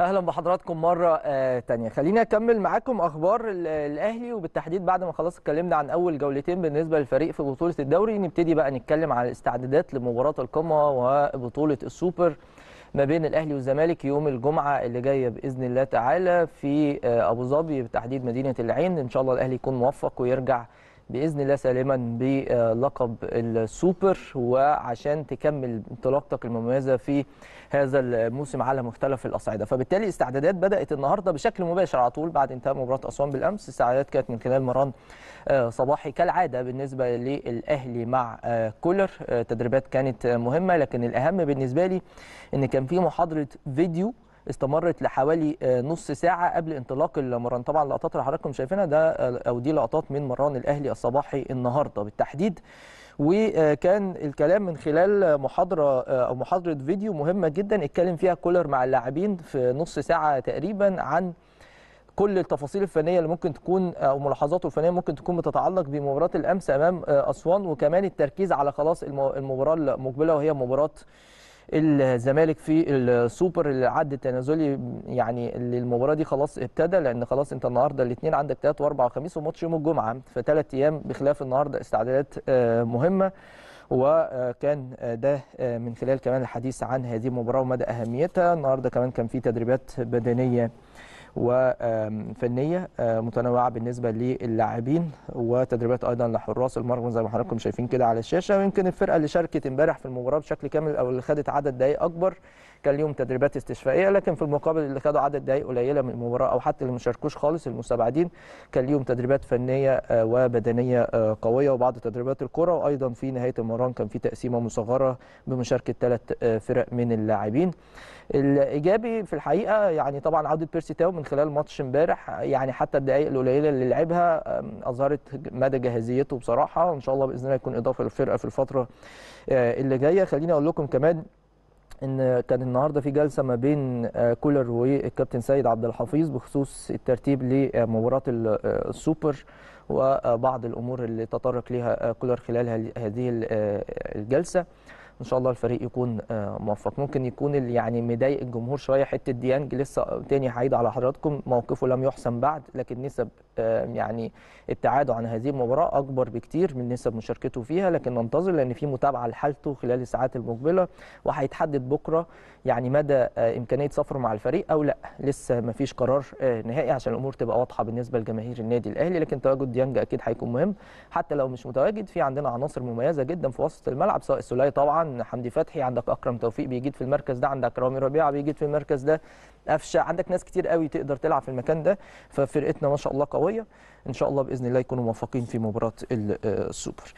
اهلا بحضراتكم مره ثانيه آه، خلينا اكمل معاكم اخبار الاهلي وبالتحديد بعد ما خلاص اتكلمنا عن اول جولتين بالنسبه للفريق في بطوله الدوري نبتدي بقى نتكلم على الاستعدادات لمباراه القمه وبطوله السوبر ما بين الاهلي والزمالك يوم الجمعه اللي جايه باذن الله تعالى في آه، ابو ظبي بالتحديد مدينه العين ان شاء الله الاهلي يكون موفق ويرجع باذن الله سالما بلقب السوبر وعشان تكمل انطلاقتك المميزه في هذا الموسم على مختلف الاصعده فبالتالي استعدادات بدات النهارده بشكل مباشر على طول بعد انتهاء مباراه اسوان بالامس استعدادات كانت من خلال مران آه، صباحي كالعاده بالنسبه للاهلي مع آه، كولر آه، تدريبات كانت مهمه لكن الاهم بالنسبه لي ان كان في محاضره فيديو استمرت لحوالي آه، نص ساعه قبل انطلاق المران طبعا اللقطات اللي حضراتكم شايفينها ده آه، او دي لقطات من مران الاهلي الصباحي النهارده بالتحديد وكان الكلام من خلال محاضره آه، او محاضره فيديو مهمه جدا اتكلم فيها كولر مع اللاعبين في نص ساعه تقريبا عن كل التفاصيل الفنيه اللي ممكن تكون او ملاحظاته الفنيه ممكن تكون بتتعلق بمباراه الامس امام اسوان وكمان التركيز على خلاص المباراه المقبله وهي مباراه الزمالك في السوبر العد التنازلي يعني اللي المباراه دي خلاص ابتدى لان خلاص انت النهارده الاثنين عندك ثلاث واربع وخميس وماتش يوم الجمعه فثلاث ايام بخلاف النهارده استعدادات آه، مهمه وكان آه، ده آه، من خلال كمان الحديث عن هذه المباراه ومدى اهميتها النهارده كمان كان في تدريبات بدنيه وفنيه آه، متنوعه بالنسبه للاعبين وتدريبات ايضا لحراس المرمى زي ما حضراتكم شايفين كده على الشاشه ويمكن الفرقه اللي شاركت امبارح في المباراه بشكل كامل او اللي خدت عدد دقائق اكبر كان ليهم تدريبات استشفائيه لكن في المقابل اللي خدوا عدد دقائق قليله من المباراه او حتى اللي ما شاركوش خالص المستبعدين كان ليهم تدريبات فنيه آه، وبدنيه آه، قويه وبعض تدريبات الكره وايضا في نهايه المران كان في تقسيمه مصغره بمشاركه ثلاث فرق من اللاعبين الايجابي في الحقيقه يعني طبعا عوده بيرسي تاو من خلال ماتش امبارح يعني حتى الدقائق القليله اللي لعبها اظهرت مدى جاهزيته بصراحه وان شاء الله باذن الله يكون اضافه للفرقه في الفتره آه، اللي جايه خليني اقول لكم كمان ان كان النهارده في جلسه ما بين آه، كولر والكابتن سيد عبد الحفيظ بخصوص الترتيب لمباراه آه، السوبر وبعض الامور اللي تطرق ليها كولر خلال هذه الجلسه ان شاء الله الفريق يكون آه، موفق ممكن يكون اللي يعني مضايق الجمهور شويه حته ديانج لسه تاني هعيد على حضراتكم موقفه لم يحسم بعد لكن نسب آه، يعني ابتعاده عن هذه المباراه اكبر بكتير من نسب مشاركته فيها لكن ننتظر لان في متابعه لحالته خلال الساعات المقبله وهيتحدد بكره يعني مدى آه، امكانيه سفره مع الفريق او لا لسه ما فيش قرار نهائي عشان الامور تبقى واضحه بالنسبه لجماهير النادي الاهلي لكن تواجد ديانج اكيد هيكون مهم حتى لو مش متواجد في عندنا عناصر مميزه جدا في وسط الملعب سواء السولاي طبعا حمدي فتحي عندك اكرم توفيق بيجيد في المركز ده عندك رامي ربيعه بيجيد في المركز ده قفشه عندك ناس كتير قوي تقدر تلعب في المكان ده ففرقتنا ما شاء الله قويه ان شاء الله باذن الله يكونوا موفقين في مباراه آه، السوبر